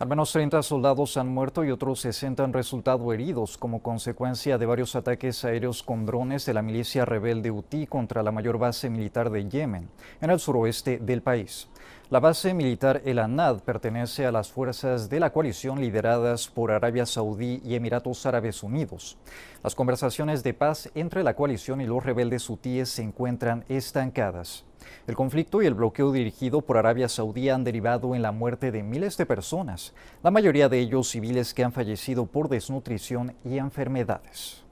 Al menos 30 soldados han muerto y otros 60 han resultado heridos como consecuencia de varios ataques aéreos con drones de la milicia rebelde Houthi contra la mayor base militar de Yemen, en el suroeste del país. La base militar El Anad pertenece a las fuerzas de la coalición lideradas por Arabia Saudí y Emiratos Árabes Unidos. Las conversaciones de paz entre la coalición y los rebeldes hutíes se encuentran estancadas. El conflicto y el bloqueo dirigido por Arabia Saudí han derivado en la muerte de miles de personas, la mayoría de ellos civiles que han fallecido por desnutrición y enfermedades.